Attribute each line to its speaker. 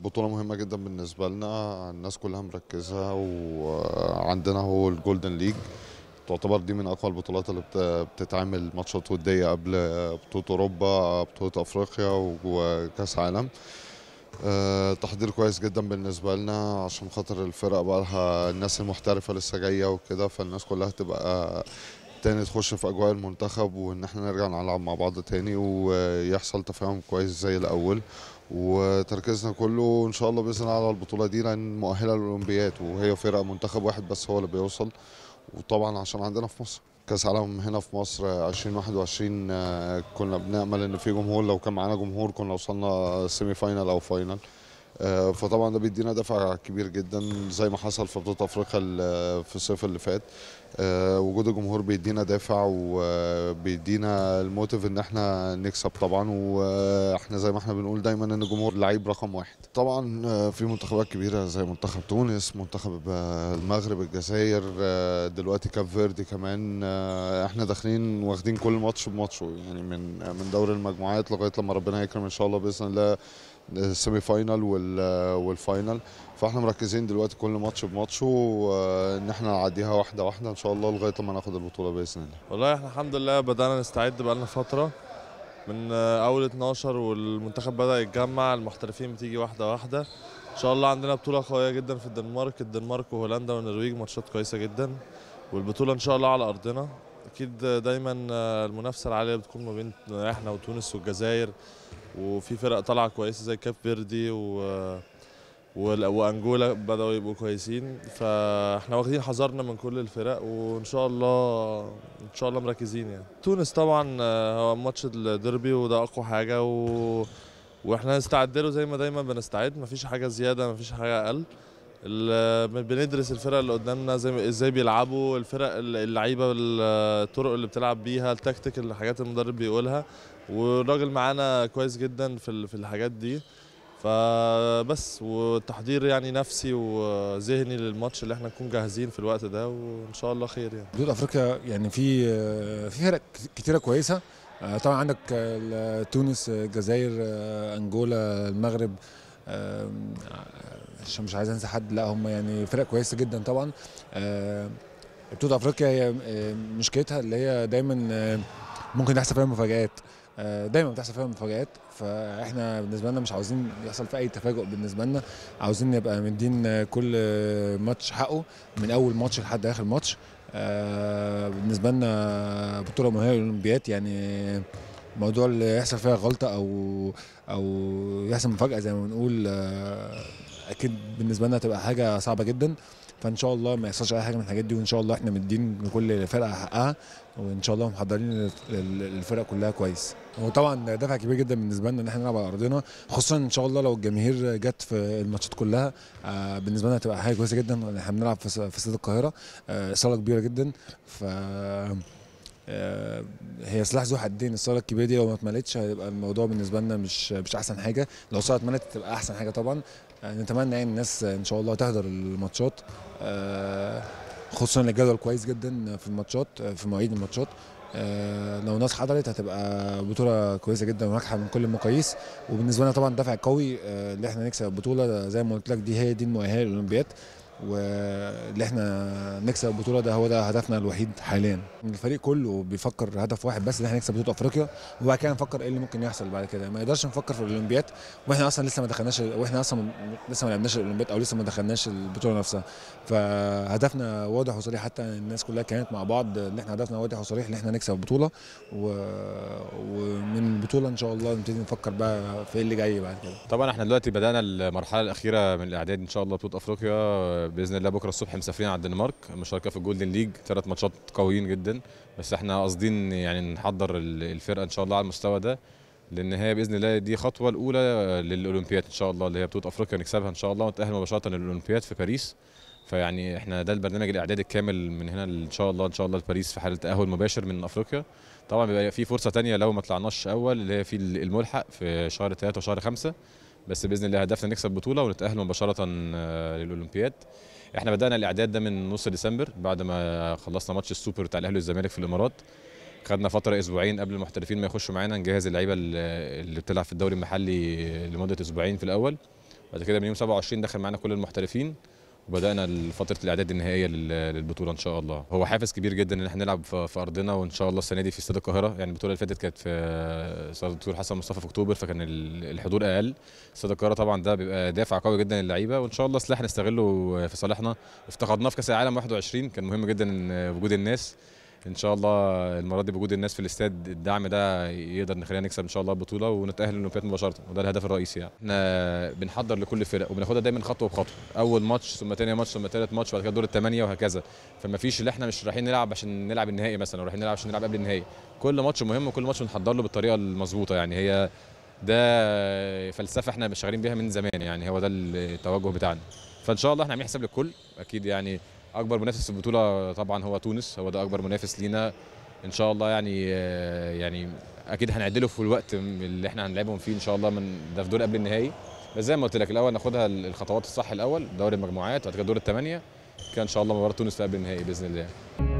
Speaker 1: بطولة مهمة جدا بالنسبة لنا الناس كلها مركزة وعندنا هو الجولدن ليج تعتبر دي من اقوى البطولات اللي بتتعمل ماتشات وديه قبل بطوله اوروبا بطوله افريقيا وكاس عالم آه، تحضير كويس جدا بالنسبه لنا عشان خاطر الفرق بقى لها الناس المحترفه لسه جايه وكده فالناس كلها تبقى تاني تخش في اجواء المنتخب وان احنا نرجع نلعب مع بعض تاني ويحصل تفاهم كويس زي الاول وتركيزنا كله ان شاء الله باذن الله على البطوله دي لان مؤهله للاولمبياد وهي فرقه منتخب واحد بس هو اللي بيوصل وطبعا عشان عندنا في مصر كاس عالم هنا في مصر 2021 آه، كنا بنامل ان في جمهور لو كان معانا جمهور كنا وصلنا سيمي فاينال او فاينال آه، فطبعا ده بيدينا دفع كبير جدا زي ما حصل في بطوله افريقيا آه، في الصيف اللي فات آه، وجود الجمهور بيدينا دافع وبيدينا الموتيف ان احنا نكسب طبعا واحنا زي ما احنا بنقول دايما ان الجمهور لعيب رقم واحد طبعا في منتخبات كبيره زي منتخب تونس منتخب المغرب الجزائر دلوقتي كاب فيردي كمان احنا داخلين واخدين كل ماتش بماتشه يعني من من دوري المجموعات لغايه لما ربنا يكرم ان شاء الله باذن الله السيمي فاينل والفاينل فاحنا مركزين دلوقتي كل ماتش بماتشه وان احنا نعديها واحده واحده ان شاء الله لغايه ما ناخد البطوله باذن الله.
Speaker 2: والله احنا الحمد لله بدانا نستعد بقالنا فتره من اول 12 والمنتخب بدا يتجمع المحترفين بتيجي واحده واحده ان شاء الله عندنا بطوله قويه جدا في الدنمارك الدنمارك وهولندا والنرويج ماتشات كويسه جدا والبطوله ان شاء الله على ارضنا اكيد دايما المنافسه العاليه بتكون ما بين احنا وتونس والجزائر وفي فرق طالعه كويسه زي كاب فيردي و وانجولا بداوا يبقوا كويسين فاحنا واخدين حذرنا من كل الفرق وان شاء الله ان شاء الله مركزين يعني تونس طبعا آه، هو ماتش الديربي وده اقوى حاجه و... واحنا هنستعد له زي ما دايما بنستعد مفيش حاجه زياده مفيش حاجه اقل بندرس الفرق اللي قدامنا زي ازاي بيلعبوا الفرق اللعيبه الطرق اللي بتلعب بيها التكتيك الحاجات المدرب بيقولها والراجل معانا كويس جدا في في الحاجات دي فبس والتحضير يعني نفسي وذهني للماتش اللي احنا نكون جاهزين في الوقت ده وان شاء الله خير يعني
Speaker 3: بطوله افريقيا يعني في في فرق كتيره كويسه آه، طبعا عندك تونس آه، الجزائر آه، انجولا المغرب عشان مش عايز انسى حد لا هم يعني فرق كويسه جدا طبعا آه، بطوله افريقيا هي آه، مشكلتها اللي هي دايما آه، ممكن يحصل فيها مفاجات دايما بتحصل فيها مفاجات فاحنا بالنسبه لنا مش عاوزين يحصل في اي تفاجؤ بالنسبه لنا عاوزين نبقى مدين كل ماتش حقه من اول ماتش لحد اخر ماتش بالنسبه لنا بطوله مهمه الاولمبياد يعني موضوع اللي يحصل فيها غلطه او او يحصل مفاجاه زي ما بنقول اكيد بالنسبه لنا هتبقى حاجه صعبه جدا فان شاء الله ما يحصلش اي حاجه من الحاجات دي وان شاء الله احنا مدين لكل فرقه حقها وان شاء الله محضرين الفرق كلها كويس وطبعا دفع كبير جدا بالنسبه لنا ان احنا نلعب على ارضنا خصوصا ان شاء الله لو الجماهير جت في الماتشات كلها آه، بالنسبه لنا هتبقى حاجه كويسه جدا احنا بنلعب في استاد القاهره آه، صاله كبيره جدا ف آه، هي سلاح ذو حدين الصاله الكبيره دي لو ما اتملتش هيبقى الموضوع بالنسبه لنا مش مش احسن حاجه لو صاله اتملت تبقى احسن حاجه طبعا آه، نتمنى يعني الناس ان شاء الله تحضر الماتشات آه، خصوصا الجدول كويس جدا في الماتشات في مواعيد الماتشات لو الناس حضرت هتبقى بطوله كويسه جدا وناجحه من كل المقاييس وبالنسبه لنا طبعا دافع قوي ان احنا نكسب البطوله زي ما قلت لك دي هي دي المؤهله للاولمبياد واللي احنا نكسب البطوله ده هو ده هدفنا الوحيد حاليا الفريق كله بيفكر هدف واحد بس ان احنا نكسب بطوله افريقيا وبعد كده نفكر ايه اللي ممكن يحصل بعد كده ما نقدرش نفكر في الاولمبياد واحنا اصلا لسه ما دخلناش واحنا اصلا لسه ما لعبناش الاولمبياد او لسه ما دخلناش البطوله نفسها فهدفنا واضح وصريح حتى الناس كلها كانت مع بعض ان احنا هدفنا واضح وصريح ان احنا نكسب البطوله و... ومن البطوله ان شاء الله نبتدي نفكر بقى في ايه اللي جاي بعد كده
Speaker 4: طبعا احنا دلوقتي بدانا المرحله الاخيره من الاعداد ان شاء الله بطوله افريقيا باذن الله بكره الصبح مسافرين على الدنمارك مشاركه في الجولدن ليج ثلاث ماتشات قويين جدا بس احنا قاصدين يعني نحضر الفرقه ان شاء الله على المستوى ده لان هي باذن الله دي خطوه الاولى للاولمبياد ان شاء الله اللي هي بطوله افريقيا نكسبها ان شاء الله ونتاهل مباشره للاولمبياد في باريس فيعني احنا ده البرنامج الاعدادي الكامل من هنا ان شاء الله ان شاء الله لباريس في حاله تاهل مباشر من افريقيا طبعا بيبقى في فرصه ثانيه لو ما طلعناش اول اللي هي في الملحق في شهر 3 وشهر 5 بس باذن الله هدفنا نكسب بطوله ونتاهل مباشره آه، للاولمبياد احنا بدانا الاعداد ده من نص ديسمبر بعد ما خلصنا ماتش السوبر بتاع الاهلي والزمالك في الامارات خدنا فتره اسبوعين قبل المحترفين ما يخشوا معانا نجهز اللعيبه اللي بتلعب في الدوري المحلي لمده اسبوعين في الاول بعد كده من يوم 27 دخل معانا كل المحترفين وبدانا فتره الاعداد النهائيه للبطوله ان شاء الله هو حافز كبير جدا ان احنا نلعب في ارضنا وان شاء الله السنه دي في استاد القاهره يعني البطوله اللي فاتت كانت في استاد الدكتور حسن مصطفى في اكتوبر فكان الحضور اقل استاد القاهره طبعا ده بيبقى دافع قوي جدا للعيبه وان شاء الله سلاح نستغله في صالحنا افتقدناه في كاس العالم 21 كان مهم جدا وجود الناس ان شاء الله المره دي بوجود الناس في الاستاد الدعم ده يقدر نخلينا نكسب ان شاء الله البطوله ونتاهل للاولمبياد مباشره وده الهدف الرئيسي يعني احنا بنحضر لكل فرق وبناخدها دايما خطوه بخطوه اول ماتش ثم ثاني ماتش ثم ثالث ماتش بعد كده دور الثمانيه وهكذا فما فيش اللي احنا مش رايحين نلعب عشان نلعب النهائي مثلا رايحين نلعب عشان نلعب قبل النهائي كل ماتش مهم وكل ماتش بنحضر له بالطريقه المظبوطه يعني هي ده فلسفه احنا شغالين بيها من زمان يعني هو ده التوجه بتاعنا فان شاء الله احنا عاملين حساب للكل اكيد يعني اكبر منافس في البطوله طبعا هو تونس هو ده اكبر منافس لينا ان شاء الله يعني آه، يعني اكيد هنعدله في الوقت اللي احنا هنلعبهم فيه ان شاء الله من ده في دور قبل النهائي بس زي ما قلت لك الاول ناخدها الخطوات الصح الاول دوري المجموعات وبعد كده دور الثمانيه كان ان شاء الله مباراه تونس قبل النهائي باذن الله